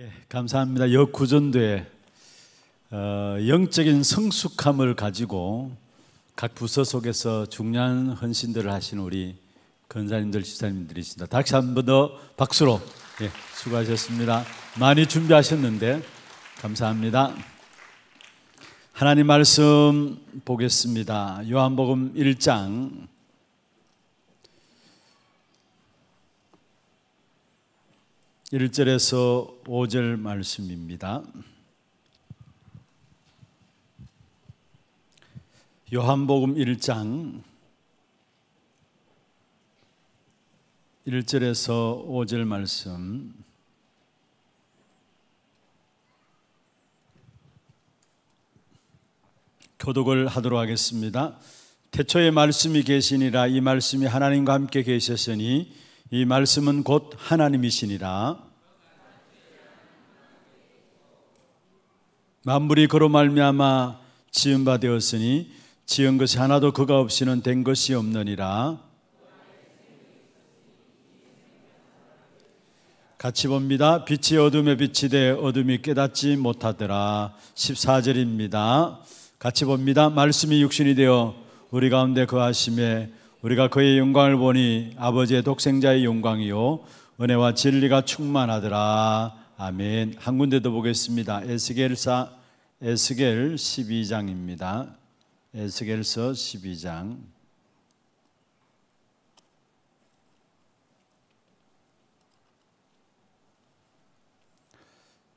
예, 감사합니다. 역 구전대 어, 영적인 성숙함을 가지고 각 부서 속에서 중요한 헌신들을 하신 우리 권사님들, 집사님들이십니다. 다시 한 번 더 박수로 예, 수고하셨습니다. 많이 준비하셨는데 감사합니다. 하나님 말씀 보겠습니다. 요한복음 1장 1절에서 5절 말씀입니다. 요한복음 1장 1절에서 5절 말씀 교독을 하도록 하겠습니다. 태초에 말씀이 계시니라 이 말씀이 하나님과 함께 계셨으니 이 말씀은 곧 하나님이시니라. 만물이 그로 말미암아 지은 바 되었으니 지은 것이 하나도 그가 없이는 된 것이 없느니라. 같이 봅니다. 빛이 어둠에 빛이 되 어둠이 깨닫지 못하더라. 14절입니다. 같이 봅니다. 말씀이 육신이 되어 우리 가운데 거하심에 우리가 그의 영광을 보니 아버지의 독생자의 영광이요 은혜와 진리가 충만하더라. 아멘. 한 군데도 보겠습니다. 에스겔사 에스겔 12장입니다. 에스겔서 12장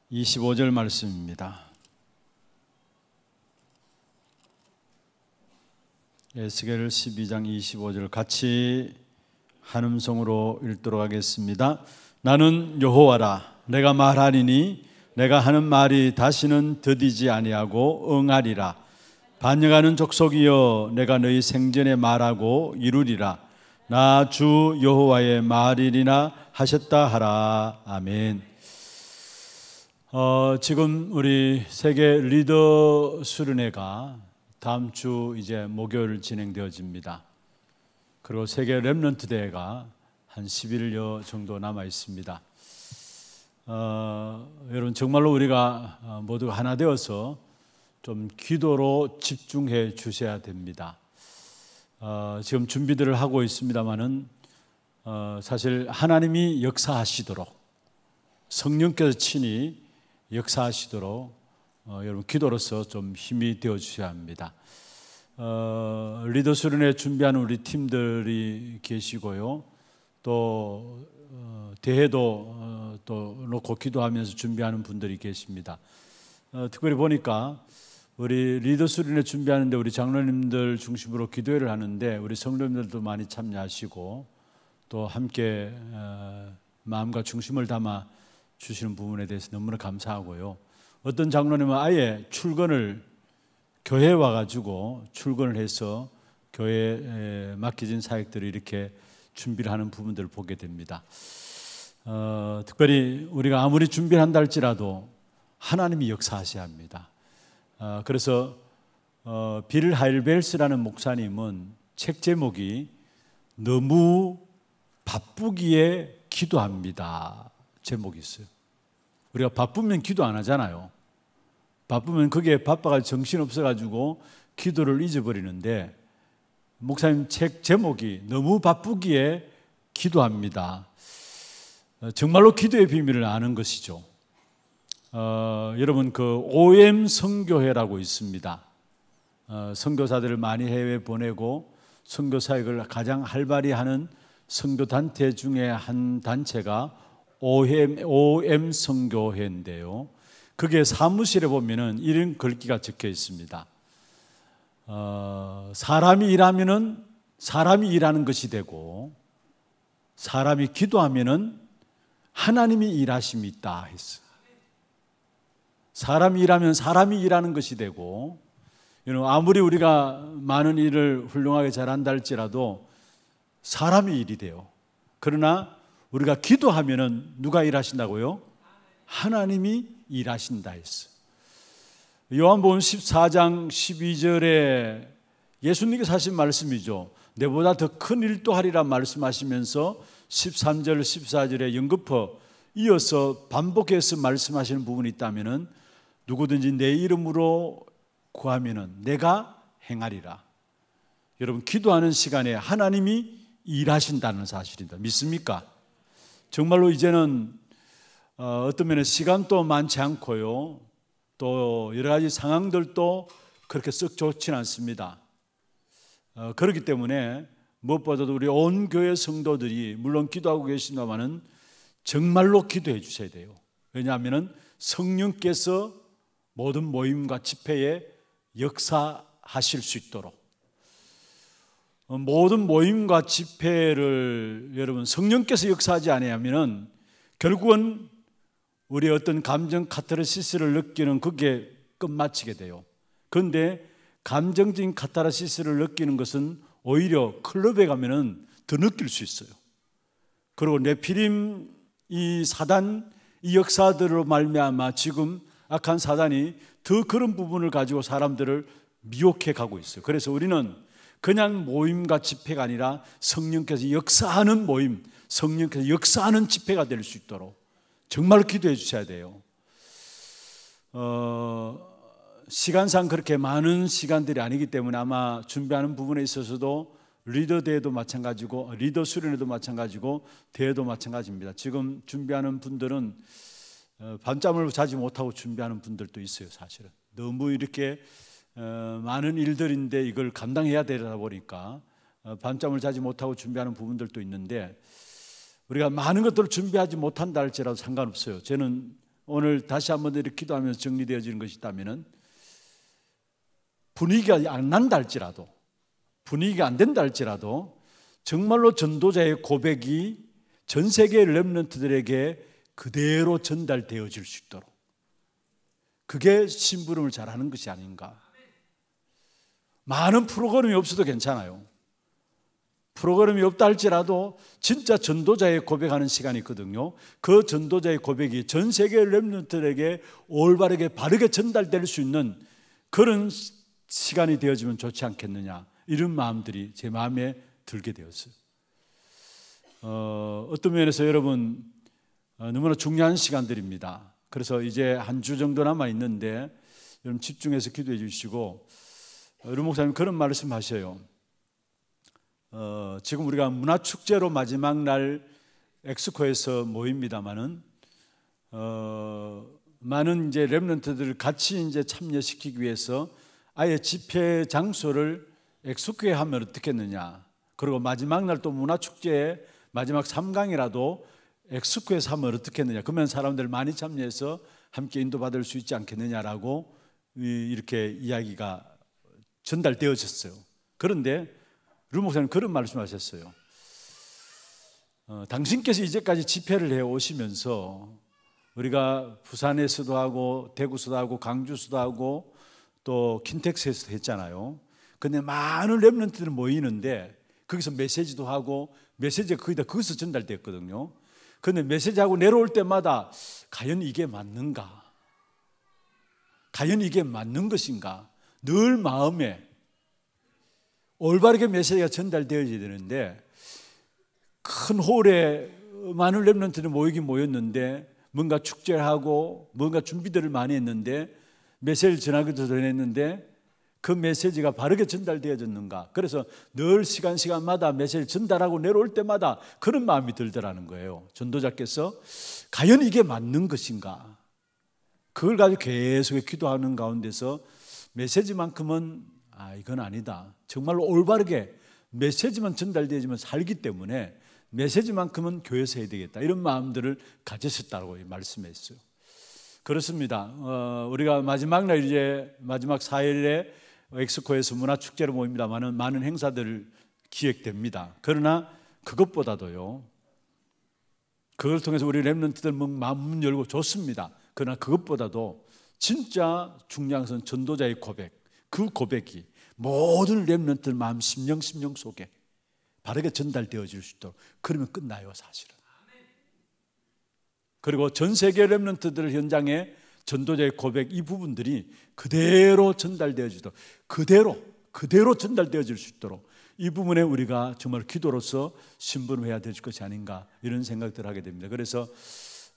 2 5절 말씀입니다. 에스겔 12장 25절 같이 한 음성으로 읽도록 하겠습니다. 나는 여호와라 내가 말하리니 내가 하는 말이 다시는 더디지 아니하고 응하리라 반역하는 족속이여 내가 너희 생전에 말하고 이루리라 나 주 여호와의 말이리나 하셨다 하라 아멘. 어, 지금 우리 세계 리더 수련회가 다음 주 이제 목요일 진행되어집니다. 그리고 세계 랩런트 대회가 한1 0여 정도 남아 있습니다. 어, 여러분 정말로 우리가 어, 모두 하나 되어서 좀 기도로 집중해 주셔야 됩니다. 어, 지금 준비들을 하고 있습니다만은 어, 사실 하나님이 역사하시도록 성령께서 친히 역사하시도록 어, 여러분 기도로서 좀 힘이 되어 주셔야 합니다. 어, 리더 수련회 준비하는 우리 팀들이 계시고요. 또 어, 대회도 어, 또 놓고 기도하면서 준비하는 분들이 계십니다. 어, 특별히 보니까 우리 리더 수련회 준비하는데 우리 장로님들 중심으로 기도회를 하는데 우리 성도님들도 많이 참여하시고 또 함께 어, 마음과 중심을 담아 주시는 부분에 대해서 너무나 감사하고요. 어떤 장로님은 아예 출근을 교회 에 와가지고 출근을 해서 교회에 맡겨진 사역들을 이렇게 준비를 하는 부분들을 보게 됩니다. 어, 특별히 우리가 아무리 준비를 한다 할지라도 하나님이 역사하셔야 합니다. 어, 그래서 어, 빌 하일벨스라는 목사님은 책 제목이 너무 바쁘기에 기도합니다. 제목이 있어요. 우리가 바쁘면 기도 안 하잖아요. 바쁘면 그게 바빠가 정신없어가지고 기도를 잊어버리는데 목사님 책 제목이 너무 바쁘기에 기도합니다. 어, 정말로 기도의 비밀을 아는 것이죠. 어, 여러분 그 OM 선교회라고 있습니다. 어, 선교사들을 많이 해외 보내고 선교 사역을 가장 활발히 하는 선교 단체 중에 한 단체가 OM, OM 성교회인데요. 그게 사무실에 보면은 이런 글귀가 적혀 있습니다. 어, 사람이 일하면은 사람이 일하는 것이 되고 사람이 기도하면은 하나님이 일하심이 있다 했어. 사람이 일하면 사람이 일하는 것이 되고 아무리 우리가 많은 일을 훌륭하게 잘한다 할지라도 사람이 일이 돼요. 그러나 우리가 기도하면은 누가 일하신다고요? 하나님이 일하신다 했어. 요한복음 14장 12절에 예수님께서 하신 말씀이죠. 내보다 더 큰 일도 하리라 말씀하시면서 13절 14절에 연급퍼 이어서 반복해서 말씀하시는 부분이 있다면은 누구든지 내 이름으로 구하면은 내가 행하리라. 여러분 기도하는 시간에 하나님이 일하신다는 사실입니다. 믿습니까? 정말로 이제는 어, 떤 면에 시간도 많지 않고요. 또 여러 가지 상황들도 그렇게 썩좋지는 않습니다. 어, 그렇기 때문에 무엇보다도 우리 온 교회 성도들이 물론 기도하고 계신다마는 정말로 기도해 주셔야 돼요. 왜냐하면 성령께서 모든 모임과 집회에 역사하실 수 있도록 어, 모든 모임과 집회를 여러분 성령께서 역사하지 아니하면은 결국은 우리 어떤 감정 카타르시스를 느끼는 그게 끝마치게 돼요. 그런데 감정적인 카타르시스를 느끼는 것은 오히려 클럽에 가면은 더 느낄 수 있어요. 그리고 네피림 이 사단 이 역사들로 말미암아 지금 악한 사단이 더 그런 부분을 가지고 사람들을 미혹해 가고 있어요. 그래서 우리는 그냥 모임과 집회가 아니라 성령께서 역사하는 모임, 성령께서 역사하는 집회가 될 수 있도록 정말 기도해 주셔야 돼요. 어, 시간상 그렇게 많은 시간들이 아니기 때문에 아마 준비하는 부분에 있어서도 리더 대회도 마찬가지고 리더 수련회도 마찬가지고 대회도 마찬가지입니다. 지금 준비하는 분들은 반잠을 어, 자지 못하고 준비하는 분들도 있어요, 사실은. 너무 이렇게 어, 많은 일들인데 이걸 감당해야 되다 보니까 밤잠을 어, 자지 못하고 준비하는 부분들도 있는데 우리가 많은 것들을 준비하지 못한다 할지라도 상관없어요. 저는 오늘 다시 한번 이렇게 기도하면서 정리되어지는 것이 있다면 분위기가 안 난다 할지라도 분위기가 안 된다 할지라도 정말로 전도자의 고백이 전 세계 렘넌트들에게 그대로 전달되어질 수 있도록 그게 심부름을 잘하는 것이 아닌가 많은 프로그램이 없어도 괜찮아요. 프로그램이 없다 할지라도 진짜 전도자의 고백하는 시간이 있거든요. 그 전도자의 고백이 전 세계 랩런트에게 올바르게 바르게 전달될 수 있는 그런 시간이 되어지면 좋지 않겠느냐 이런 마음들이 제 마음에 들게 되었어요. 어, 떤 면에서 여러분 어, 너무나 중요한 시간들입니다. 그래서 이제 한 주 정도 남아 있는데 여러분 집중해서 기도해 주시고 루 목사님 그런 말씀하셔요. 어, 지금 우리가 문화축제로 마지막 날 엑스코에서 모입니다만은 어, 많은 이제 랩런트들을 같이 이제 참여시키기 위해서 아예 집회 장소를 엑스코에 하면 어떻겠느냐. 그리고 마지막 날 또 문화축제에 마지막 3강이라도 엑스코에서 하면 어떻겠느냐. 그러면 사람들 많이 참여해서 함께 인도받을 수 있지 않겠느냐라고 이렇게 이야기가 전달되어졌어요. 그런데 류 목사님 그런 말씀하셨어요. 어, 당신께서 이제까지 집회를 해 오시면서 우리가 부산에서도 하고 대구서도 하고 강주서도 하고 또 킨텍스에서도 했잖아요. 근데 많은 랩런트들이 모이는데 거기서 메시지도 하고 메시지가 거의 다 거기서 전달됐거든요. 근데 메시지하고 내려올 때마다 과연 이게 맞는가? 과연 이게 맞는 것인가? 늘 마음에 올바르게 메시지가 전달되어야 되는데 큰 홀에 많은 랩런트는 모이긴 모였는데 뭔가 축제를 하고 뭔가 준비들을 많이 했는데 메시지를 전하기도 전했는데 그 메시지가 바르게 전달되어졌는가 그래서 늘 시간 시간마다 메시지를 전달하고 내려올 때마다 그런 마음이 들더라는 거예요 전도자께서 과연 이게 맞는 것인가 그걸 가지고 계속 기도하는 가운데서 메시지만큼은 아 이건 아니다. 정말로 올바르게 메시지만 전달되지만 살기 때문에 메시지만큼은 교회에서 해야 되겠다 이런 마음들을 가졌었다고 말씀했어요. 그렇습니다. 어, 우리가 마지막 날 이제 마지막 4일에 엑스코에서 문화 축제로 모입니다만은 많은 행사들 을 기획됩니다. 그러나 그것보다도요. 그걸 통해서 우리 렘런트들막 마음 열고 좋습니다. 그러나 그것보다도 진짜 중량한 전도자의 고백. 그 고백이 모든 렘넌트 마음 심령 심령 속에 바르게 전달되어질 수 있도록 그러면 끝나요 사실은. 그리고 전 세계 렘넌트들 현장에 전도자의 고백 이 부분들이 그대로 전달되어지도록 그대로 그대로 전달되어질 수 있도록 이 부분에 우리가 정말 기도로서 신분해야 될 것이 아닌가 이런 생각들을 하게 됩니다. 그래서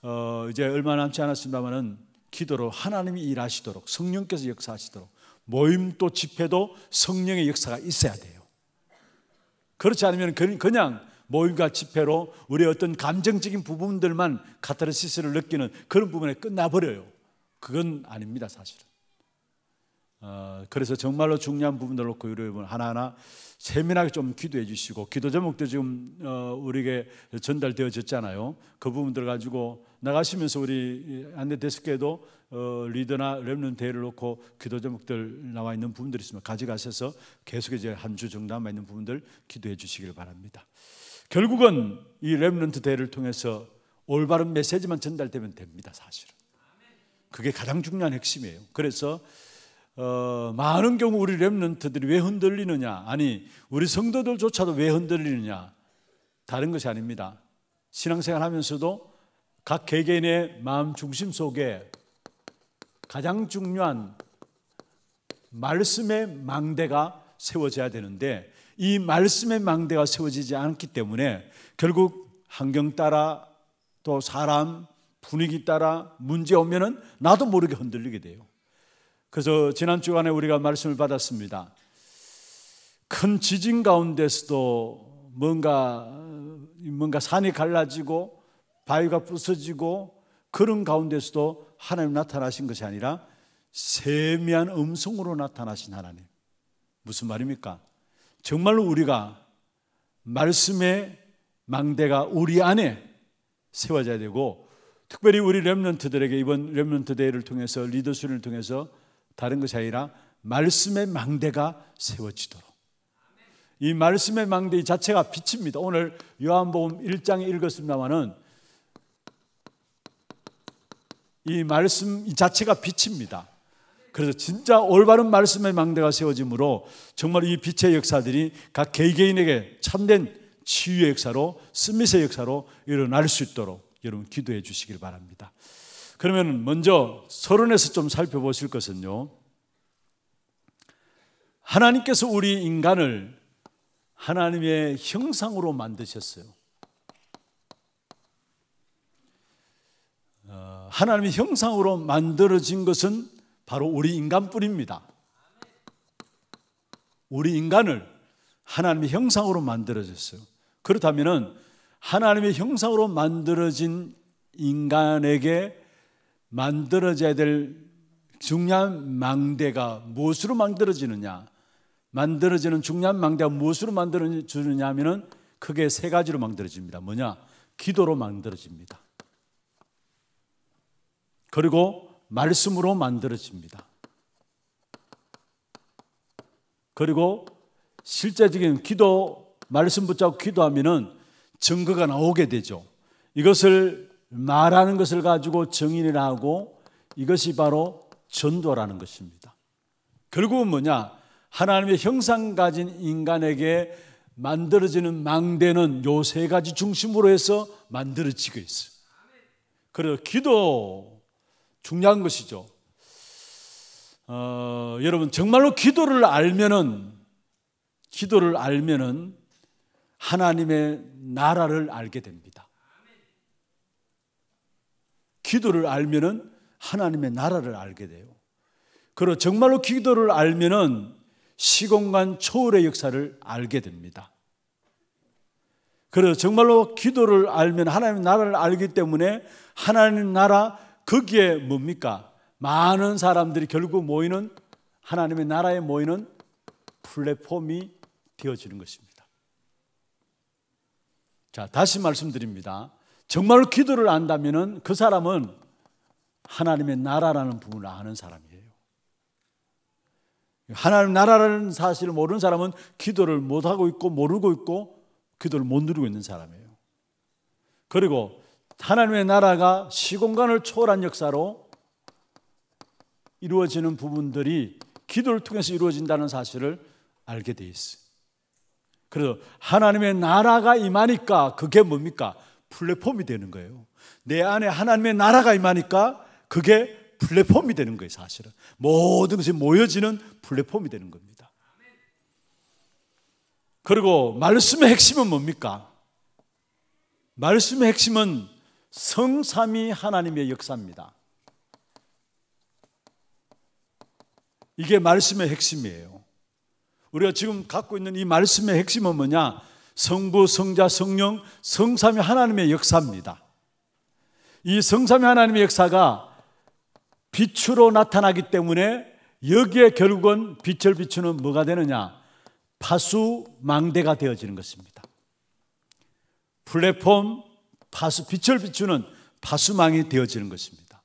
어 이제 얼마 남지 않았습니다만은 기도로 하나님이 일하시도록 성령께서 역사하시도록 모임도 집회도 성령의 역사가 있어야 돼요. 그렇지 않으면 그, 그냥 모임과 집회로 우리 어떤 감정적인 부분들만 카타르시스를 느끼는 그런 부분에 끝나버려요. 그건 아닙니다, 사실은. 어, 그래서 정말로 중요한 부분들 놓고 여러분 하나하나 세밀하게 좀 기도해 주시고 기도 제목도 지금 어, 우리에게 전달되어졌잖아요. 그 부분들 가지고 나가시면서 우리 안내 데스크에도 어, 리더나 랩런 대회를 놓고 기도 제목들 나와 있는 부분들 있으면 가져가셔서 계속 이제 한 주 정도 남아 있는 부분들 기도해 주시길 바랍니다. 결국은 이 랩런트 대회를 통해서 올바른 메시지만 전달되면 됩니다. 사실은 그게 가장 중요한 핵심이에요. 그래서 어, 많은 경우 우리 랩런트들이 왜 흔들리느냐? 아니, 우리 성도들조차도 왜 흔들리느냐? 다른 것이 아닙니다. 신앙생활 하면서도 각 개개인의 마음 중심 속에 가장 중요한 말씀의 망대가 세워져야 되는데 이 말씀의 망대가 세워지지 않기 때문에 결국 환경 따라 또 사람 분위기 따라 문제 오면은 나도 모르게 흔들리게 돼요. 그래서 지난 주간에 우리가 말씀을 받았습니다. 큰 지진 가운데서도 뭔가 뭔가 산이 갈라지고 바위가 부서지고 그런 가운데서도 하나님 나타나신 것이 아니라 세미한 음성으로 나타나신 하나님. 무슨 말입니까? 정말로 우리가 말씀의 망대가 우리 안에 세워져야 되고 특별히 우리 렘넌트들에게 이번 렘넌트 대회를 통해서 리더순을 통해서 다른 것이 아니라 말씀의 망대가 세워지도록. 이 말씀의 망대 자체가 빛입니다. 오늘 요한복음 1장에 읽었습니다마는 이 말씀 이 자체가 빛입니다. 그래서 진짜 올바른 말씀의 망대가 세워지므로 정말 이 빛의 역사들이 각 개개인에게 참된 치유의 역사로 스미스의 역사로 일어날 수 있도록 여러분 기도해 주시길 바랍니다. 그러면 먼저 서론에서 좀 살펴보실 것은요. 하나님께서 우리 인간을 하나님의 형상으로 만드셨어요. 어, 하나님의 형상으로 만들어진 것은 바로 우리 인간뿐입니다. 우리 인간을 하나님의 형상으로 만들어졌어요. 그렇다면 하나님의 형상으로 만들어진 인간에게 만들어져야 될 중요한 망대가 무엇으로 만들어지느냐? 만들어지는 중요한 망대가 무엇으로 만들어지느냐 하면은 크게 세 가지로 만들어집니다. 뭐냐? 기도로 만들어집니다. 그리고 말씀으로 만들어집니다. 그리고 실제적인 기도, 말씀 붙잡고 기도하면은 증거가 나오게 되죠. 이것을 말하는 것을 가지고 정인을 하고 이것이 바로 전도라는 것입니다. 결국은 뭐냐? 하나님의 형상 가진 인간에게 만들어지는 망대는 요 세 가지 중심으로 해서 만들어지고 있어요. 그래서 기도 중요한 것이죠. 어, 여러분 정말로 기도를 알면은 기도를 알면은 하나님의 나라를 알게 됩니다. 기도를 알면은 하나님의 나라를 알게 돼요. 그리고 정말로 기도를 알면은 시공간 초월의 역사를 알게 됩니다. 그래서 정말로 기도를 알면 하나님 나라를 알기 때문에 하나님 나라 거기에 뭡니까? 많은 사람들이 결국 모이는 하나님의 나라에 모이는 플랫폼이 되어지는 것입니다. 자, 다시 말씀드립니다. 정말로 기도를 안다면 그 사람은 하나님의 나라라는 부분을 아는 사람이에요. 하나님 나라라는 사실을 모르는 사람은 기도를 못하고 있고 모르고 있고 기도를 못 누리고 있는 사람이에요. 그리고 하나님의 나라가 시공간을 초월한 역사로 이루어지는 부분들이 기도를 통해서 이루어진다는 사실을 알게 돼 있어요. 그래서 하나님의 나라가 임하니까 그게 뭡니까? 플랫폼이 되는 거예요. 내 안에 하나님의 나라가 임하니까 그게 플랫폼이 되는 거예요, 사실은. 모든 것이 모여지는 플랫폼이 되는 겁니다. 그리고 말씀의 핵심은 뭡니까? 말씀의 핵심은 성삼이 하나님의 역사입니다. 이게 말씀의 핵심이에요. 우리가 지금 갖고 있는 이 말씀의 핵심은 뭐냐? 성부, 성자, 성령, 성삼위 하나님의 역사입니다. 이 성삼위 하나님의 역사가 빛으로 나타나기 때문에 여기에 결국은 빛을 비추는 뭐가 되느냐? 파수 망대가 되어지는 것입니다. 플랫폼 파수 빛을 비추는 파수망이 되어지는 것입니다.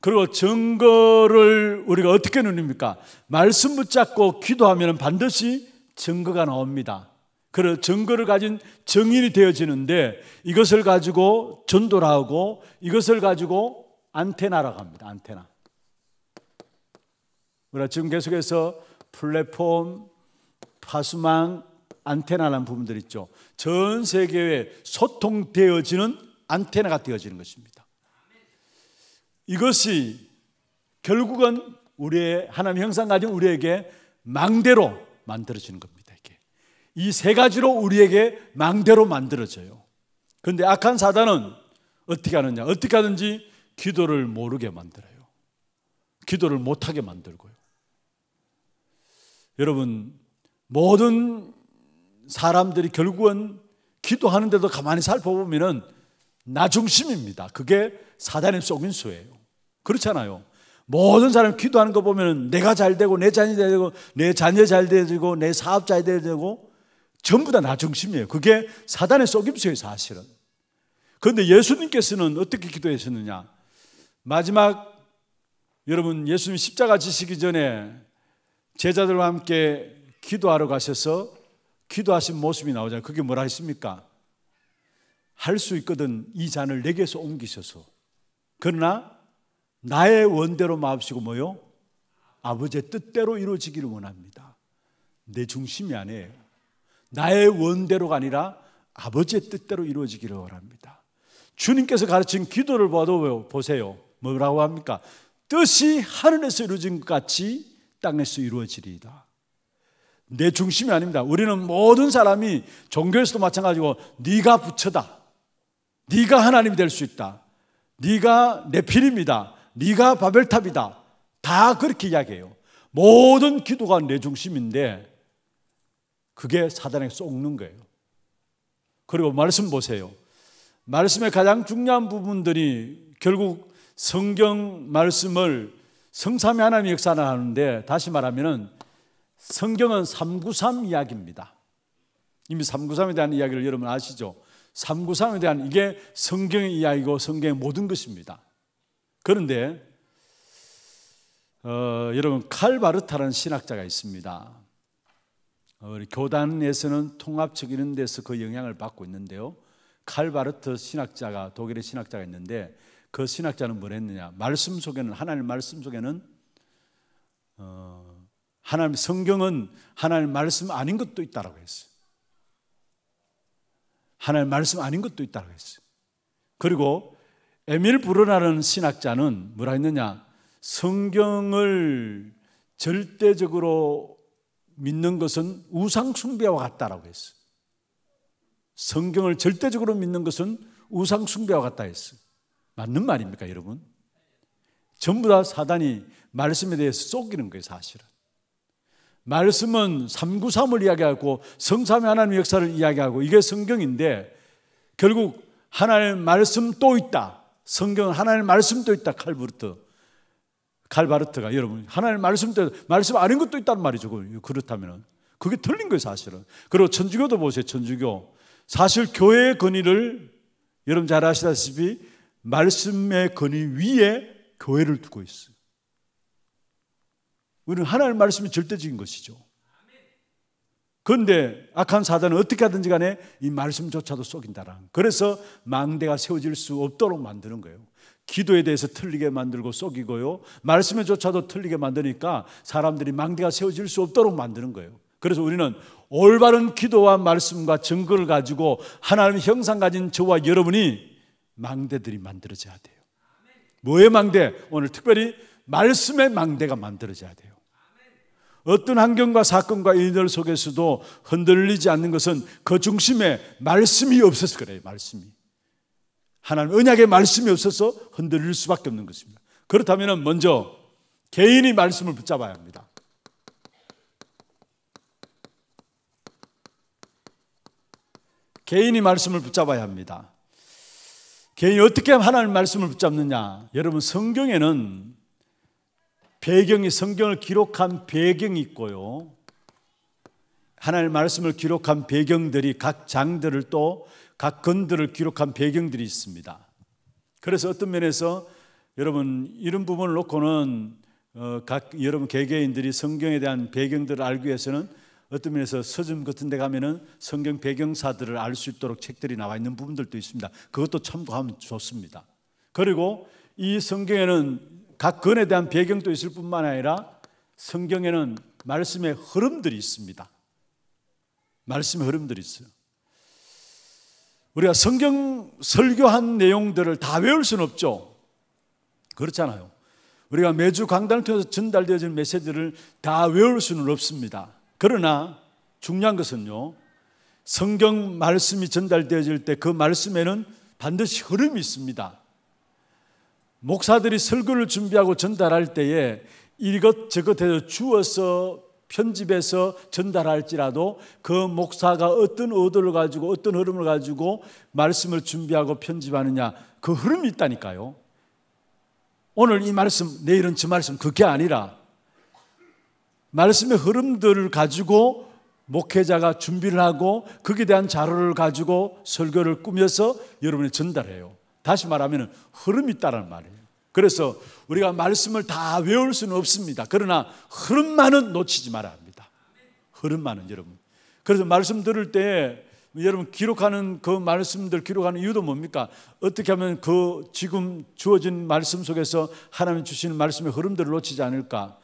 그리고 증거를 우리가 어떻게 누립니까? 말씀 붙잡고 기도하면 반드시 증거가 나옵니다. 그런 증거를 가진 증인이 되어지는데 이것을 가지고 전도를 하고 이것을 가지고 안테나라고 합니다. 안테나. 우리가 지금 계속해서 플랫폼, 파수망, 안테나라는 부분들 있죠. 전 세계에 소통되어지는 안테나가 되어지는 것입니다. 이것이 결국은 우리의 하나님 형상 가진 우리에게 망대로 만들어지는 겁니다. 이세 가지로 우리에게 망대로 만들어져요. 그런데 악한 사단은 어떻게 하느냐? 어떻게 하든지 기도를 모르게 만들어요. 기도를 못하게 만들고요. 여러분, 모든 사람들이 결국은 기도하는데도 가만히 살펴보면나 중심입니다. 그게 사단의 속인수예요. 그렇잖아요. 모든 사람이 기도하는 거 보면 내가 잘 되고 내 자녀 잘 되고 내 자녀 잘 되고 내 사업 잘 되고 전부 다 나 중심이에요. 그게 사단의 속임수예요, 사실은. 그런데 예수님께서는 어떻게 기도했었느냐? 마지막 여러분 예수님 십자가 지시기 전에 제자들과 함께 기도하러 가셔서 기도하신 모습이 나오잖아요. 그게 뭐라 했습니까? 할 수 있거든 이 잔을 내게서 옮기셔서. 그러나 나의 원대로 마옵시고 뭐요? 아버지의 뜻대로 이루어지기를 원합니다. 내 중심이 아니에요. 나의 원대로가 아니라 아버지의 뜻대로 이루어지기를 원합니다. 주님께서 가르친 기도를 봐도 보세요. 뭐라고 합니까? 뜻이 하늘에서 이루어진 것 같이 땅에서 이루어지리이다. 내 중심이 아닙니다. 우리는 모든 사람이 종교에서도 마찬가지고 네가 부처다. 네가 하나님이 될 수 있다. 네가 내필입니다. 네가 바벨탑이다. 다 그렇게 이야기해요. 모든 기도가 내 중심인데 그게 사단에게 쏙는 거예요. 그리고 말씀 보세요. 말씀의 가장 중요한 부분들이 결국 성경 말씀을 성삼위 하나님 역사를 하는데 다시 말하면은 성경은 393 이야기입니다. 이미 393에 대한 이야기를 여러분 아시죠? 393에 대한 이게 성경의 이야기고 성경의 모든 것입니다. 그런데 어, 여러분 칼바르타라는 신학자가 있습니다. 어, 우리 교단에서는 통합적 이런 데서 그 영향을 받고 있는데요. 칼바르트 신학자가 독일의 신학자가 있는데 그 신학자는 뭘 했느냐? 말씀 속에는 하나님 말씀 속에는 어, 하나님 성경은 하나님 말씀 아닌 것도 있다라고 했어요. 하나님 말씀 아닌 것도 있다라고 했어요. 그리고 에밀 브루나라는 신학자는 뭐라 했느냐? 성경을 절대적으로 믿는 것은 우상숭배와 같다라고 했어. 성경을 절대적으로 믿는 것은 우상숭배와 같다 했어. 맞는 말입니까, 여러분? 전부 다 사단이 말씀에 대해서 쏘기는 거예요, 사실은. 말씀은 393을 이야기하고 성삼위 하나님 역사를 이야기하고 이게 성경인데 결국 하나님의 말씀 또 있다. 성경은 하나님의 말씀 또 있다. 칼부르트. 칼바르트가 여러분 하나님 말씀 때 말씀 아닌 것도 있단 말이죠. 그, 그렇다면은 그게 틀린 거예요, 사실은. 그리고 천주교도 보세요, 천주교. 사실 교회의 권위를 여러분 잘 아시다시피 말씀의 권위 위에 교회를 두고 있어요. 우리는 하나님의 말씀이 절대적인 것이죠. 그런데 악한 사단은 어떻게 하든지 간에 이 말씀조차도 속인다라. 그래서 망대가 세워질 수 없도록 만드는 거예요. 기도에 대해서 틀리게 만들고 속이고요. 말씀에조차도 틀리게 만드니까 사람들이 망대가 세워질 수 없도록 만드는 거예요. 그래서 우리는 올바른 기도와 말씀과 증거를 가지고 하나님 형상 가진 저와 여러분이 망대들이 만들어져야 돼요. 뭐의 망대? 오늘 특별히 말씀의 망대가 만들어져야 돼요. 어떤 환경과 사건과 일들 속에서도 흔들리지 않는 것은 그 중심에 말씀이 없어서 그래요, 말씀이. 하나님 언약의 말씀이 없어서 흔들릴 수밖에 없는 것입니다. 그렇다면 먼저 개인이 말씀을 붙잡아야 합니다. 개인이 말씀을 붙잡아야 합니다. 개인이 어떻게 하나님 말씀을 붙잡느냐? 여러분 성경에는 배경이 성경을 기록한 배경이 있고요. 하나님 말씀을 기록한 배경들이 각 장들을 또각 건들을 기록한 배경들이 있습니다. 그래서 어떤 면에서 여러분 이런 부분을 놓고는 어, 각 여러분 개개인들이 성경에 대한 배경들을 알기 위해서는 어떤 면에서 서점 같은 데 가면은 성경 배경사들을 알 수 있도록 책들이 나와 있는 부분들도 있습니다. 그것도 참고하면 좋습니다. 그리고 이 성경에는 각 건에 대한 배경도 있을 뿐만 아니라 성경에는 말씀의 흐름들이 있습니다. 말씀의 흐름들이 있어요. 우리가 성경 설교한 내용들을 다 외울 수는 없죠. 그렇잖아요. 우리가 매주 강단을 통해서 전달되어진 메시지를 다 외울 수는 없습니다. 그러나 중요한 것은요. 성경 말씀이 전달되어질 때 그 말씀에는 반드시 흐름이 있습니다. 목사들이 설교를 준비하고 전달할 때에 이것 저것 해서 주어서 편집해서 전달할지라도 그 목사가 어떤 의도를 가지고 어떤 흐름을 가지고 말씀을 준비하고 편집하느냐 그 흐름이 있다니까요. 오늘 이 말씀, 내일은 저 말씀 그게 아니라 말씀의 흐름들을 가지고 목회자가 준비를 하고 거기에 대한 자료를 가지고 설교를 꾸며서 여러분이 전달해요. 다시 말하면 흐름이 있다는 말이에요. 그래서 우리가 말씀을 다 외울 수는 없습니다. 그러나 흐름만은 놓치지 말아야 합니다. 흐름만은 여러분. 그래서 말씀 들을 때 여러분 기록하는 그 말씀들 기록하는 이유도 뭡니까? 어떻게 하면 그 지금 주어진 말씀 속에서 하나님 주시는 말씀의 흐름들을 놓치지 않을까?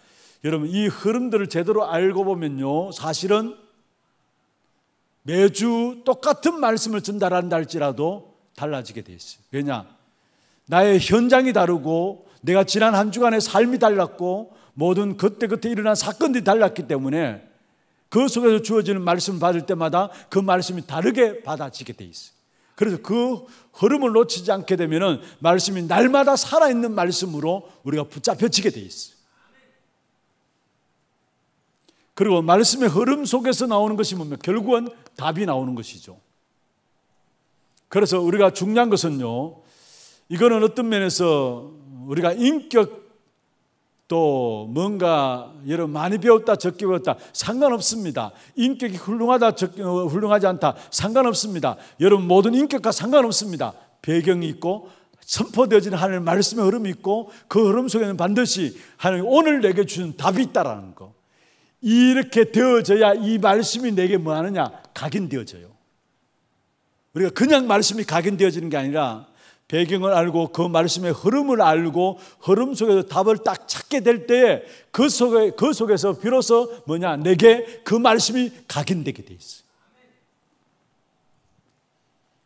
여러분 이 흐름들을 제대로 알고 보면요. 사실은 매주 똑같은 말씀을 전달한다 할지라도 달라지게 돼 있어요. 왜냐? 나의 현장이 다르고 내가 지난 한 주간의 삶이 달랐고 모든 그때그때 일어난 사건들이 달랐기 때문에 그 속에서 주어지는 말씀을 받을 때마다 그 말씀이 다르게 받아지게 돼 있어요. 그래서 그 흐름을 놓치지 않게 되면은 말씀이 날마다 살아있는 말씀으로 우리가 붙잡혀지게 돼 있어요. 그리고 말씀의 흐름 속에서 나오는 것이 뭐냐면 결국은 답이 나오는 것이죠. 그래서 우리가 중요한 것은요, 이거는 어떤 면에서 우리가 인격 또 뭔가 여러분 많이 배웠다 적게 배웠다 상관없습니다. 인격이 훌륭하다 적, 어, 훌륭하지 않다 상관없습니다. 여러분 모든 인격과 상관없습니다. 배경이 있고 선포되어지는 하늘의 말씀의 흐름이 있고 그 흐름 속에는 반드시 하늘님 오늘 내게 주신 답이 있다라는 거. 이렇게 되어져야 이 말씀이 내게 뭐 하느냐? 각인되어져요. 우리가 그냥 말씀이 각인되어지는 게 아니라 배경을 알고 그 말씀의 흐름을 알고 흐름 속에서 답을 딱 찾게 될 때에 그 속에 그 속에서 비로소 뭐냐 내게 그 말씀이 각인되게 돼 있어.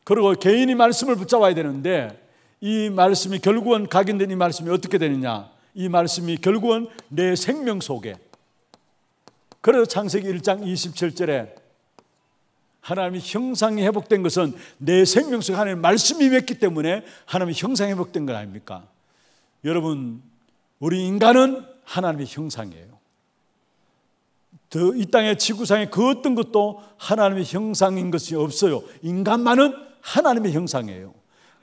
그리고 개인이 말씀을 붙잡아야 되는데 이 말씀이 결국은 각인된 이 말씀이 어떻게 되느냐? 이 말씀이 결국은 내 생명 속에. 그래서 창세기 1장 27절에 하나님의 형상이 회복된 것은 내 생명 속에 하나님의 말씀이 맺기 때문에 하나님의 형상이 회복된 것 아닙니까? 여러분, 우리 인간은 하나님의 형상이에요. 이 땅의 지구상에 그 어떤 것도 하나님의 형상인 것이 없어요. 인간만은 하나님의 형상이에요.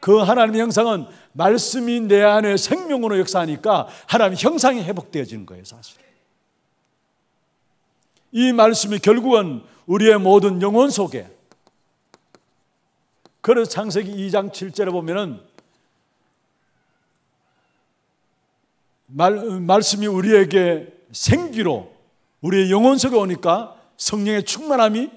그 하나님의 형상은 말씀이 내 안에 생명으로 역사하니까 하나님의 형상이 회복되어지는 거예요, 사실. 이 말씀이 결국은 우리의 모든 영혼 속에. 그래서 창세기 2장 7절에 보면은 말, 말씀이 우리에게 생기로 우리의 영혼 속에 오니까 성령의 충만함이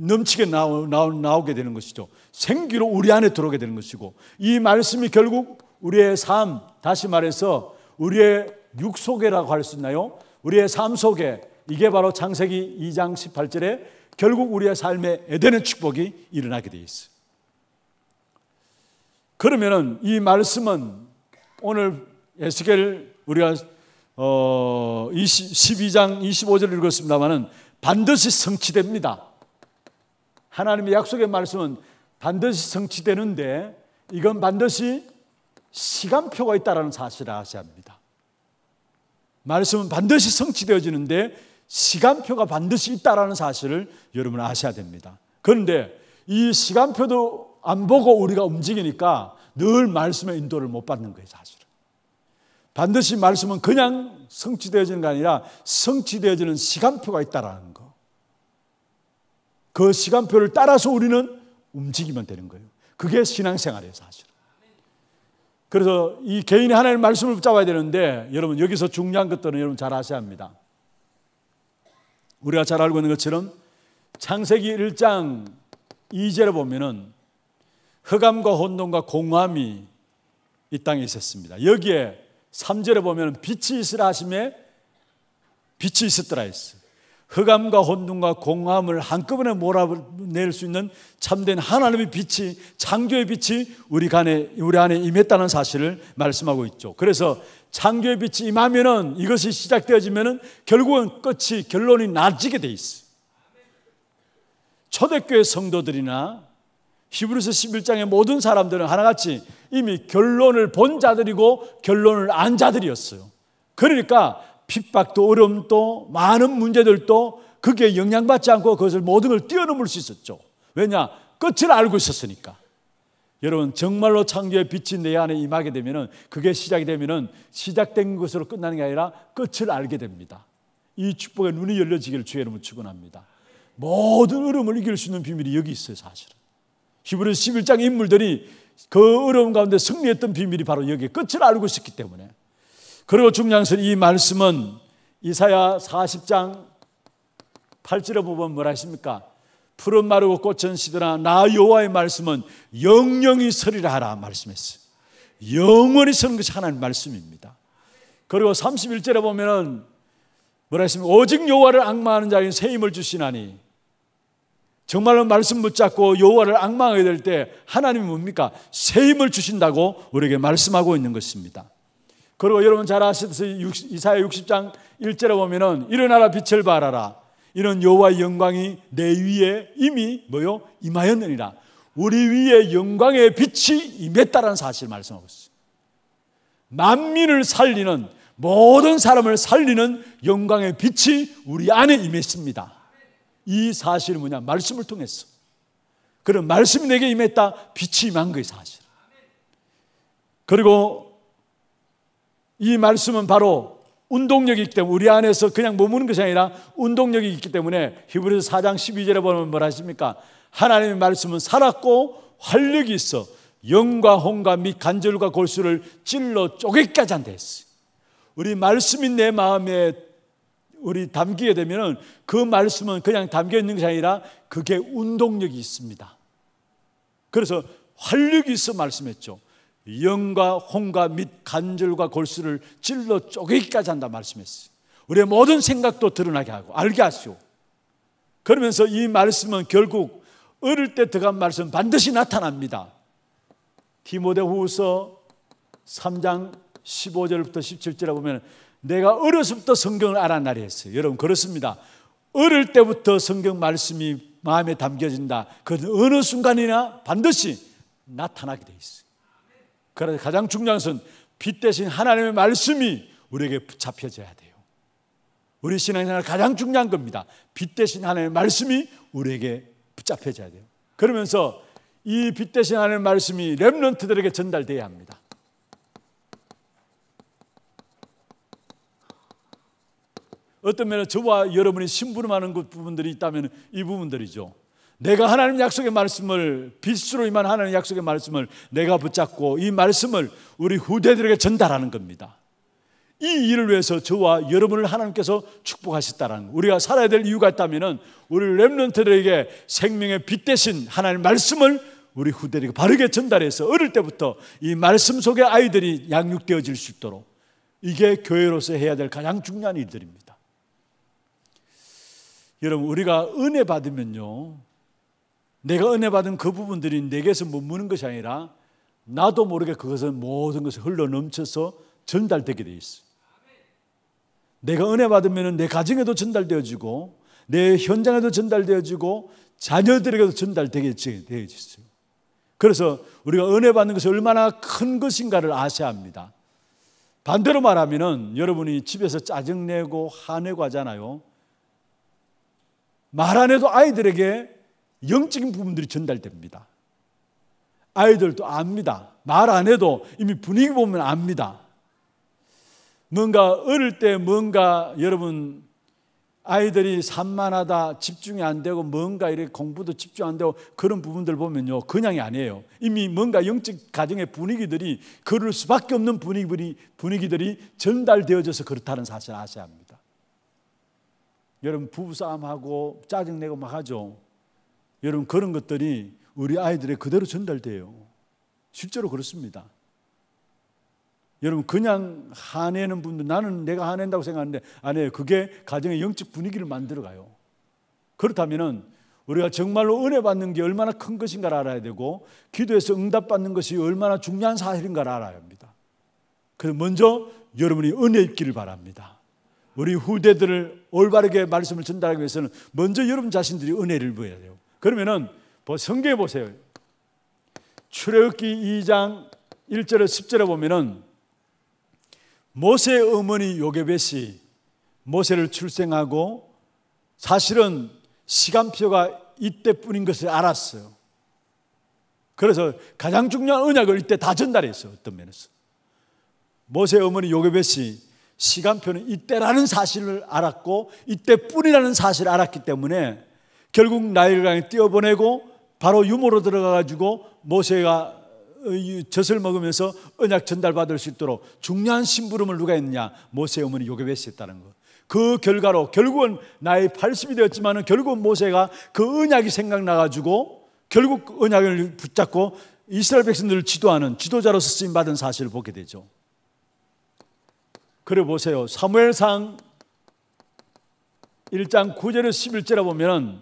넘치게 나오, 나오, 나오게 되는 것이죠. 생기로 우리 안에 들어오게 되는 것이고 이 말씀이 결국 우리의 삶, 다시 말해서 우리의 육 속에라고 할 수 있나요? 우리의 삶 속에 이게 바로 창세기 2장 18절에 결국 우리의 삶에 에덴의 축복이 일어나게 돼 있어요. 그러면은 이 말씀은 오늘 에스겔 우리가 어 12장 25절을 읽었습니다만은 반드시 성취됩니다. 하나님의 약속의 말씀은 반드시 성취되는데 이건 반드시 시간표가 있다라는 사실을 아셔야 합니다. 말씀은 반드시 성취되어지는데 시간표가 반드시 있다라는 사실을 여러분 아셔야 됩니다. 그런데 이 시간표도 안 보고 우리가 움직이니까 늘 말씀의 인도를 못 받는 거예요, 사실은. 반드시 말씀은 그냥 성취되어지는 게 아니라 성취되어지는 시간표가 있다라는 거. 그 시간표를 따라서 우리는 움직이면 되는 거예요. 그게 신앙생활이에요, 사실은. 그래서 이 개인이 하나님의 말씀을 붙잡아야 되는데 여러분 여기서 중요한 것들은 여러분 잘 아셔야 합니다. 우리가 잘 알고 있는 것처럼 창세기 1장 2절에 보면은 흑암과 혼돈과 공함이 이 땅에 있었습니다. 여기에 3절에 보면 빛이 있으라 하심에 빛이 있었더라 했어. 흑암과 혼돈과 공함을 한꺼번에 몰아낼 수 있는 참된 하나님의 빛이 창조의 빛이 우리 간에 우리 안에 임했다는 사실을 말씀하고 있죠. 그래서 창조의 빛이 임하면은 이것이 시작되어지면은 결국은 끝이 결론이 낮지게 돼 있어. 초대교회 성도들이나 히브리서 11장의 모든 사람들은 하나같이 이미 결론을 본 자들이고 결론을 안 자들이었어요. 그러니까 핍박도 어려움도 많은 문제들도 그게 영향받지 않고 그것을 모든 걸 뛰어넘을 수 있었죠. 왜냐? 끝을 알고 있었으니까. 여러분 정말로 창조의 빛이 내 안에 임하게 되면은 그게 시작이 되면은 시작된 것으로 끝나는 게 아니라 끝을 알게 됩니다. 이 축복의 눈이 열려지기를 주의 이름으로 축원합니다. 모든 어려움을 이길 수 있는 비밀이 여기 있어요, 사실은. 히브리 11장 인물들이 그 어려움 가운데 승리했던 비밀이 바로 여기 끝을 알고 있었기 때문에. 그리고 중요한 것은 이 말씀은 이사야 40장 8절에 보면 뭐라 했습니까? 푸른 마르고 꽃은 시드나 나 여호와의 말씀은 영영이 서리라 하라 말씀했어요. 영원히 서는 것이 하나님 말씀입니다. 그리고 31절에 보면은 뭐라 했습니까? 오직 여호와를 악마하는 자에게 새 힘을 주시나니 정말로 말씀 붙잡고 여호와를 악마하게될때 하나님이 뭡니까? 새 힘을 주신다고 우리에게 말씀하고 있는 것입니다. 그리고 여러분 잘 아시듯이 이사야 60장 1절에 보면은 일어나라 빛을 발하라 이런 여호와의 영광이 내 위에 이미 뭐요 임하였느니라. 우리 위에 영광의 빛이 임했다라는 사실을 말씀하고 있어요. 만민을 살리는 모든 사람을 살리는 영광의 빛이 우리 안에 임했습니다. 이 사실은 뭐냐? 말씀을 통해서. 그런 말씀이 내게 임했다. 빛이 임한 거예요, 사실. 그리고 이 말씀은 바로 운동력이 있기 때문에 우리 안에서 그냥 머무는 것이 아니라 운동력이 있기 때문에 히브리서 4장 12절에 보면 뭐라 하십니까? 하나님의 말씀은 살았고 활력이 있어 영과 혼과 및 관절과 골수를 찔러 쪼개까지 한다 했어 우리 말씀이 내 마음에 우리 담기게 되면그 말씀은 그냥 담겨 있는 것이 아니라 그게 운동력이 있습니다. 그래서 활력이 있어 말씀했죠. 영과 홍과 및 간절과 골수를 찔러 쪼개기까지 한다 말씀했어요. 우리의 모든 생각도 드러나게 하고 알게 하시오. 그러면서 이 말씀은 결국 어릴 때 들어간 말씀 반드시 나타납니다. 디모데후서 3장 15절부터 17절에 보면 내가 어려서부터 성경을 알아나리 했어요. 여러분 그렇습니다. 어릴 때부터 성경 말씀이 마음에 담겨진다. 그 어느 순간이나 반드시 나타나게 돼 있어요. 그래서 가장 중요한 것은 빛 대신 하나님의 말씀이 우리에게 붙잡혀져야 돼요. 우리 신앙생활 가장 중요한 겁니다. 빛 대신 하나님의 말씀이 우리에게 붙잡혀져야 돼요. 그러면서 이 빛 대신 하나님의 말씀이 렘런트들에게 전달돼야 합니다. 어떤 면에 저와 여러분이 심부름하는 부분들이 있다면 이 부분들이죠. 내가 하나님 약속의 말씀을 빛으로 임한 하나님 약속의 말씀을 내가 붙잡고 이 말씀을 우리 후대들에게 전달하는 겁니다. 이 일을 위해서 저와 여러분을 하나님께서 축복하셨다는 우리가 살아야 될 이유가 있다면은 우리 렘넌트들에게 생명의 빛 대신 하나님 말씀을 우리 후대들에게 바르게 전달해서 어릴 때부터 이 말씀 속에 아이들이 양육되어질 수 있도록 이게 교회로서 해야 될 가장 중요한 일들입니다. 여러분 우리가 은혜 받으면요 내가 은혜 받은 그 부분들이 내게서 머무는 것이 아니라 나도 모르게 그것은 모든 것을 흘러 넘쳐서 전달되게 돼 있어. 내가 은혜 받으면 내 가정에도 전달되어지고 내 현장에도 전달되어지고 자녀들에게도 전달되게 되어 있어요. 그래서 우리가 은혜 받는 것이 얼마나 큰 것인가를 아셔야 합니다. 반대로 말하면 여러분이 집에서 짜증내고 화내고 하잖아요. 말 안 해도 아이들에게 영적인 부분들이 전달됩니다. 아이들도 압니다. 말 안 해도 이미 분위기 보면 압니다. 뭔가 어릴 때 뭔가 여러분 아이들이 산만하다, 집중이 안 되고 뭔가 이렇게 공부도 집중 안 되고 그런 부분들 보면요. 그냥이 아니에요. 이미 뭔가 영적 가정의 분위기들이 그럴 수밖에 없는 분위기들이, 분위기들이 전달되어져서 그렇다는 사실을 아셔야 합니다. 여러분 부부싸움하고 짜증내고 막 하죠. 여러분 그런 것들이 우리 아이들의 그대로 전달돼요. 실제로 그렇습니다. 여러분 그냥 화내는 분들 나는 내가 화낸다고 생각하는데 아니에요. 그게 가정의 영적 분위기를 만들어 가요. 그렇다면은 우리가 정말로 은혜 받는 게 얼마나 큰 것인가를 알아야 되고 기도에서 응답 받는 것이 얼마나 중요한 사실인가를 알아야 합니다. 그래서 먼저 여러분이 은혜 입기를 바랍니다. 우리 후대들을 올바르게 말씀을 전달하기 위해서는 먼저 여러분 자신들이 은혜를 보여야 돼요. 그러면은 성경에 보세요. 출애굽기 2장 1절에 10절에 보면은 모세 어머니 요게벳이 모세를 출생하고 사실은 시간표가 이때뿐인 것을 알았어요. 그래서 가장 중요한 언약을 이때 다 전달했어요. 어떤 면에서. 모세 어머니 요게벳이 시간표는 이때라는 사실을 알았고 이때뿐이라는 사실을 알았기 때문에 결국 나일 강에 뛰어보내고 바로 유모로 들어가 가지고 모세가 어, 젖을 먹으면서 언약 전달받을 수 있도록 중요한 심부름을 누가 했느냐? 모세 어머니 요괴벳이 했다는 거. 그 결과로 결국은 나이 80이 되었지만 결국은 모세가 그 언약이 생각나 가지고 결국 언약을 붙잡고 이스라엘 백성들을 지도하는 지도자로서 쓰임 받은 사실을 보게 되죠. 그래 보세요. 사무엘상 1장 9절에서 11절에 보면은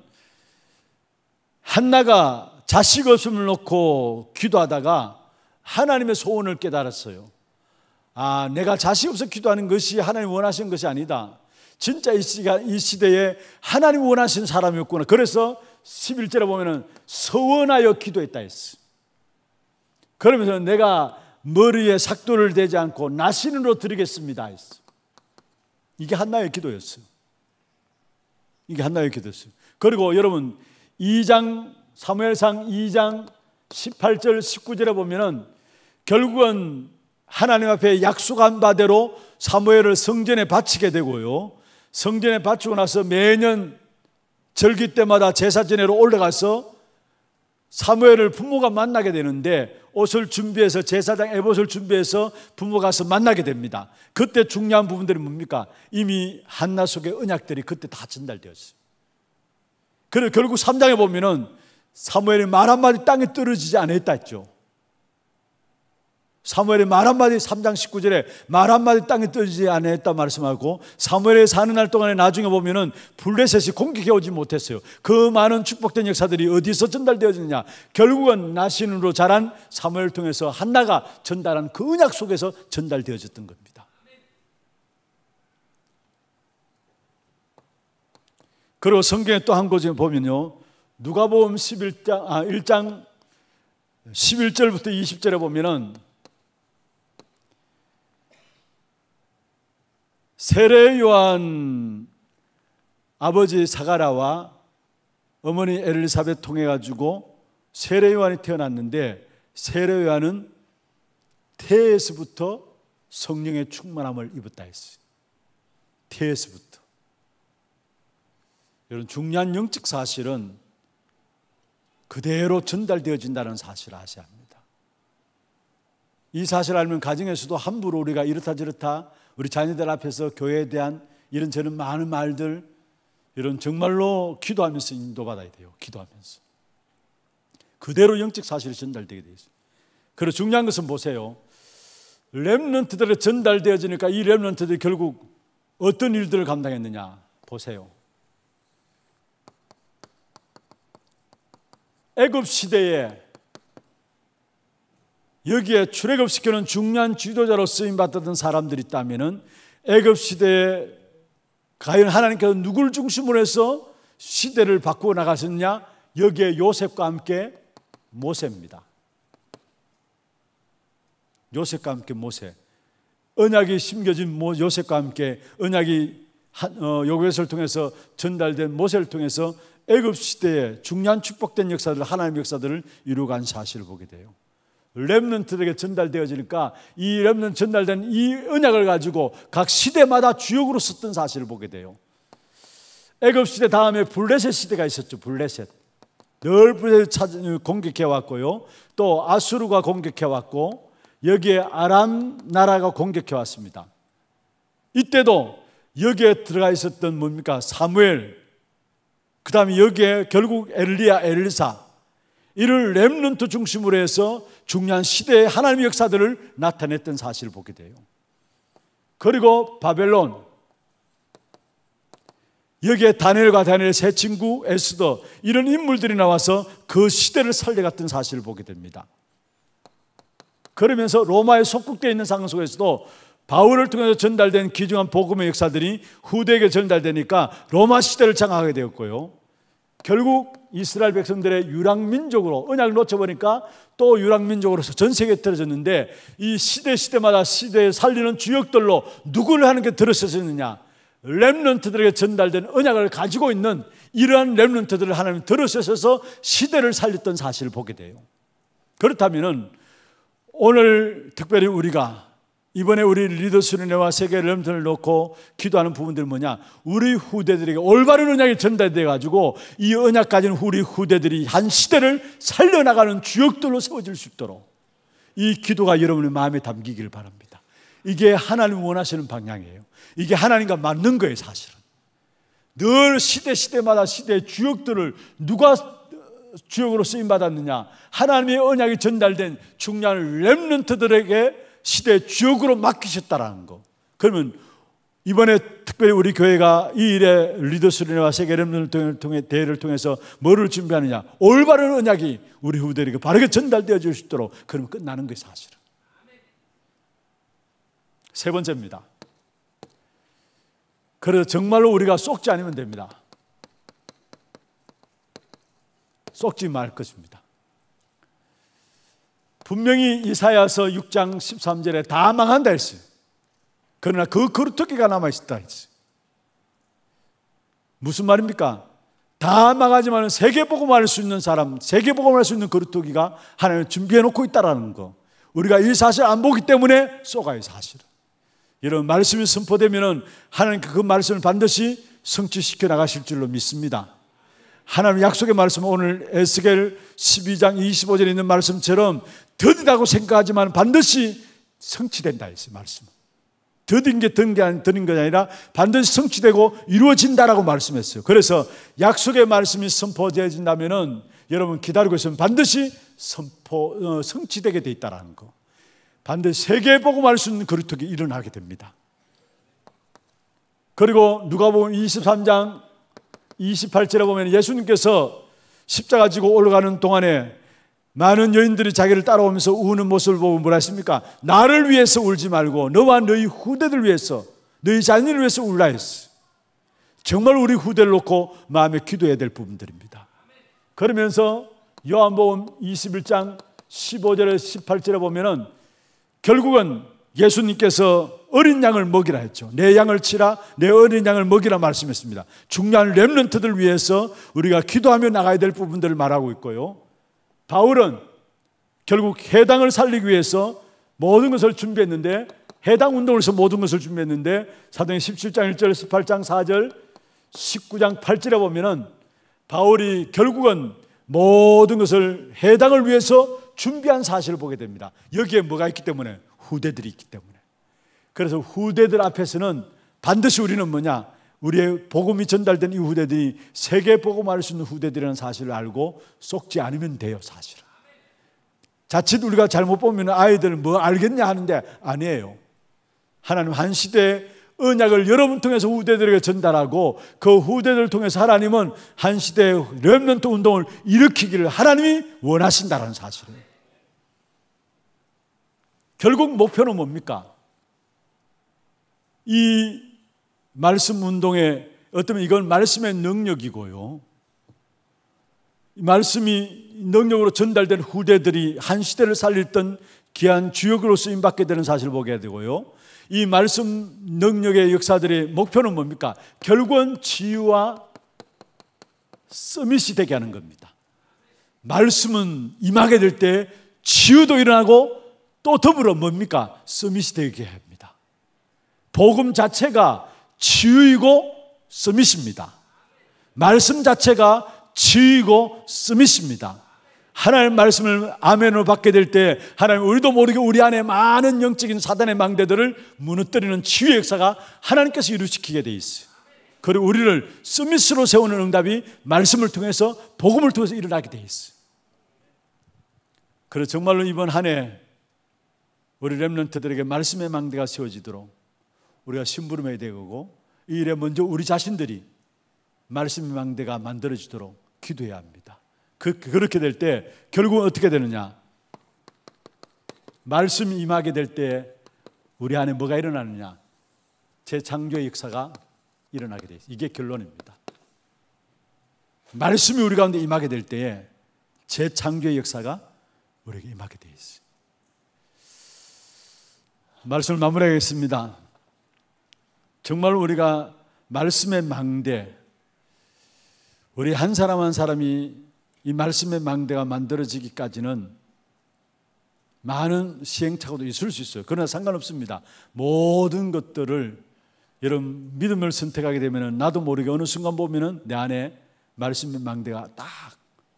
한나가 자식 없음을 놓고 기도하다가 하나님의 소원을 깨달았어요. 아, 내가 자식 없어 기도하는 것이 하나님 원하시는 것이 아니다. 진짜 이, 시가, 이 시대에 하나님 원하시는 사람이었구나. 그래서 11절에 보면은 서원하여 기도했다 했어. 그러면서 내가 머리에 삭도를 대지 않고 나신으로 드리겠습니다 했어. 이게 한나의 기도였어 이게 한나의 기도였어 그리고 여러분 2장 사무엘상 2장 18절 19절에 보면은 결국은 하나님 앞에 약속한 바대로 사무엘을 성전에 바치게 되고요. 성전에 바치고 나서 매년 절기 때마다 제사 전에로 올라가서 사무엘을 부모가 만나게 되는데 옷을 준비해서 제사장 에봇을 준비해서 부모 가서 만나게 됩니다. 그때 중요한 부분들이 뭡니까? 이미 한나 속의 은약들이 그때 다 전달되었어요. 그래 결국 3장에 보면은 사무엘이 말 한마디 땅에 떨어지지 않았다 했죠. 사무엘이 말 한마디 3장 19절에 말 한마디 땅에 떨어지지 않았다 말씀하고 사무엘이 사는 날 동안에 나중에 보면은 블레셋이 공격해 오지 못했어요. 그 많은 축복된 역사들이 어디서 전달되어지냐 결국은 나신으로 자란 사무엘을 통해서 한나가 전달한 그 언약 속에서 전달되어졌던 겁니다. 그리고 성경에 또한 곳에 보면요. 누가복음 11장 아 1장 11절부터 20절에 보면은 세례 요한 아버지 사가라와 어머니 엘리사벳 통해 가지고 세례 요한이 태어났는데 세례 요한은 태에서부터 성령의 충만함을 입었다 했어요. 태에서부터 이런 중요한 영적 사실은 그대로 전달되어진다는 사실을 아셔야 합니다. 이 사실을 알면 가정에서도 함부로 우리가 이렇다 저렇다 우리 자녀들 앞에서 교회에 대한 이런 저런 많은 말들 이런 정말로 기도하면서 인도받아야 돼요. 기도하면서. 그대로 영적 사실이 전달되게 되어 있어요. 그리고 중요한 것은 보세요. 렘런트들에 전달되어지니까 이 렘런트들이 결국 어떤 일들을 감당했느냐 보세요. 애굽 시대에 여기에 출애굽시키는 중요한 지도자로 쓰임 받았던 사람들이 있다면은 애굽 시대에 과연 하나님께서 누굴 중심으로 해서 시대를 바꾸어 나가셨냐? 여기에 요셉과 함께 모세입니다. 요셉과 함께 모세. 언약이 심겨진 요셉과 함께 언약이 어, 요구에서 통해서 전달된 모세를 통해서 애굽 시대에 중요한 축복된 역사들 하나님의 역사들을 이루간 사실을 보게 돼요. 렘넌트들에게 전달되어지니까 이 렘넌 전달된 이 언약을 가지고 각 시대마다 주역으로 썼던 사실을 보게 돼요. 애굽 시대 다음에 블레셋 시대가 있었죠. 블레셋. 늘 블레셋 공격해 왔고요. 또 아수르가 공격해 왔고 여기에 아람 나라가 공격해 왔습니다. 이때도 여기에 들어가 있었던 뭡니까? 사무엘 그 다음에 여기에 결국 엘리야, 엘사 리 이를 렘런트 중심으로 해서 중요한 시대의 하나님의 역사들을 나타냈던 사실을 보게 돼요. 그리고 바벨론 여기에 다니엘과 다니엘의 세 친구 에스더 이런 인물들이 나와서 그 시대를 살려갔던 사실을 보게 됩니다. 그러면서 로마에 속국되어 있는 상황 속에서도 바울을 통해서 전달된 귀중한 복음의 역사들이 후대에게 전달되니까 로마 시대를 장악하게 되었고요. 결국 이스라엘 백성들의 유랑민족으로 언약을 놓쳐보니까 또 유랑민족으로서 전 세계에 틀어졌는데 이 시대 시대마다 시대에 살리는 주역들로 누구를 하는 게 들었었느냐 렘런트들에게 전달된 언약을 가지고 있는 이러한 렘런트들을 하나님 들으셔서 시대를 살렸던 사실을 보게 돼요. 그렇다면 오늘 특별히 우리가 이번에 우리 리더 수련회와 세계 렘턴을 놓고 기도하는 부분들 뭐냐? 우리 후대들에게 올바른 언약이 전달돼 가지고 이 언약 가진 우리 후대들이 한 시대를 살려나가는 주역들로 세워질 수 있도록 이 기도가 여러분의 마음에 담기기를 바랍니다. 이게 하나님 원하시는 방향이에요. 이게 하나님과 맞는 거예요, 사실은. 늘 시대 시대마다 시대의 주역들을 누가 주역으로 쓰임 받았느냐? 하나님의 언약이 전달된 중요렘넌들에게 시대 의 주역으로 맡기셨다라는 거. 그러면 이번에 특별히 우리 교회가 이 일에 리더스리와 세계렘을 통해 대회를 통해서 뭐를 준비하느냐? 올바른 언약이 우리 후대에게 바르게 전달되어 줄수 있도록 그러면 끝나는 게 사실은. 세 번째입니다. 그래서 정말로 우리가 쏙지 않으면 됩니다. 쏙지 말 것입니다. 분명히 이사야서 6장 13절에 다 망한다 했어요. 그러나 그 그루터기가 남아있다 했어요. 무슨 말입니까? 다 망하지만 세계복음할 수 있는 사람, 세계복음할 수 있는 그루터기가 하나님 준비해 놓고 있다라는 거. 우리가 이 사실 안 보기 때문에 쏘가요 사실은. 여러분, 말씀이 선포되면은 하나님께 그 말씀을 반드시 성취시켜 나가실 줄로 믿습니다. 하나님 약속의 말씀 오늘 에스겔 12장 25절에 있는 말씀처럼 더디다고 생각하지만 반드시 성취된다 했어요, 말씀 더딘 게든게 아니, 드는 것이 아니라 반드시 성취되고 이루어진다라고 말씀했어요. 그래서 약속의 말씀이 선포되어진다면은 여러분 기다리고 있으면 반드시 선포, 어, 성취되게 돼있다는 거. 반드시 세계 복음할 수 있는 그루터기 일어나게 됩니다. 그리고 누가 보면 23장 28절에 보면 예수님께서 십자가 지고 올라가는 동안에 많은 여인들이 자기를 따라오면서 우는 모습을 보고 뭐라 했습니까? 나를 위해서 울지 말고 너와 너희 후대들 위해서 너희 자녀를 위해서 울라 했어. 정말 우리 후대를 놓고 마음에 기도해야 될 부분들입니다. 그러면서 요한복음 21장 1 5절 18절에 보면은 결국은 예수님께서 어린 양을 먹이라 했죠. 내 양을 치라, 내 어린 양을 먹이라 말씀했습니다. 중요한 렘런트들 위해서 우리가 기도하며 나가야 될 부분들을 말하고 있고요. 바울은 결국 해당을 살리기 위해서 모든 것을 준비했는데 해당 운동으로서 모든 것을 준비했는데 사도행 17장 1절, 18장 4절, 19장 8절에 보면은 바울이 결국은 모든 것을 해당을 위해서 준비한 사실을 보게 됩니다. 여기에 뭐가 있기 때문에 후대들이 있기 때문에. 그래서 후대들 앞에서는 반드시 우리는 뭐냐? 우리의 복음이 전달된 이 후대들이 세계 복음할 수 있는 후대들이라는 사실을 알고 속지 않으면 돼요, 사실은. 자칫 우리가 잘못 보면 아이들 뭐 알겠냐 하는데 아니에요. 하나님 한 시대에 언약을 여러분 통해서 후대들에게 전달하고 그 후대들을 통해서 하나님은 한 시대의 렘넌트 운동을 일으키기를 하나님이 원하신다라는 사실이 결국 목표는 뭡니까? 이 말씀 운동에 어쩌면 이건 말씀의 능력이고요. 말씀이 능력으로 전달된 후대들이 한 시대를 살렸던 귀한 주역으로 쓰임받게 되는 사실을 보게 되고요. 이 말씀 능력의 역사들의 목표는 뭡니까? 결국은 치유와 서밋이 되게 하는 겁니다. 말씀은 임하게 될 때 치유도 일어나고 또 더불어 뭡니까? 서밋이 되게 합니다. 복음 자체가 지유고 쓰미십니다. 말씀 자체가 치유고 쓰미십니다. 하나님 말씀을 아멘으로 받게 될 때 하나님 우리도 모르게 우리 안에 많은 영적인 사단의 망대들을 무너뜨리는 치유의 역사가 하나님께서 이루시키게 돼 있어요. 그리고 우리를 스미스로 세우는 응답이 말씀을 통해서 복음을 통해서 일어나게 돼 있어요. 그래서 정말로 이번 한 해 우리 렘런트들에게 말씀의 망대가 세워지도록 우리가 심부름해야 되고 이 일에 먼저 우리 자신들이 말씀의 망대가 만들어지도록 기도해야 합니다. 그, 그렇게 될 때 결국은 어떻게 되느냐? 말씀이 임하게 될 때 우리 안에 뭐가 일어나느냐? 재창조의 역사가 일어나게 돼있어 이게 결론입니다. 말씀이 우리 가운데 임하게 될 때에 재창조의 역사가 우리에게 임하게 돼 있어요. 말씀을 마무리하겠습니다. 정말 우리가 말씀의 망대, 우리 한 사람 한 사람이 이 말씀의 망대가 만들어지기까지는 많은 시행착오도 있을 수 있어요. 그러나 상관없습니다. 모든 것들을 여러분 믿음을 선택하게 되면 나도 모르게 어느 순간 보면내 안에 말씀의 망대가 딱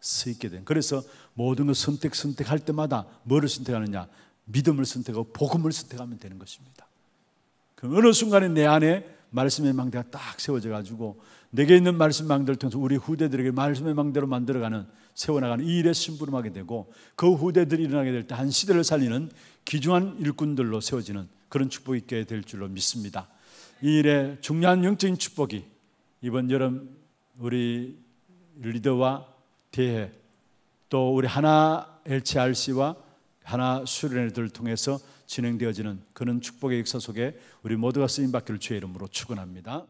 서 있게 된. 그래서 모든 것 선택 선택할 때마다 뭐를 선택하느냐? 믿음을 선택하고 복음을 선택하면 되는 것입니다. 그럼 어느 순간에 내 안에 말씀의 망대가 딱 세워져 가지고 내게 있는 말씀 망대를 통해서 우리 후대들에게 말씀의 망대로 만들어가는 세워나가는 이 일에 신부름하게 되고 그 후대들이 일어나게 될 때 한 시대를 살리는 귀중한 일꾼들로 세워지는 그런 축복이 있게 될 줄로 믿습니다. 이 일에 중요한 영적인 축복이 이번 여름 우리 리더와 대회 또 우리 하나 LCRC와 하나 수련회들을 통해서 진행되어지는 그는 축복의 역사 속에 우리 모두가 쓰임 받기를 주의 이름으로 축원합니다.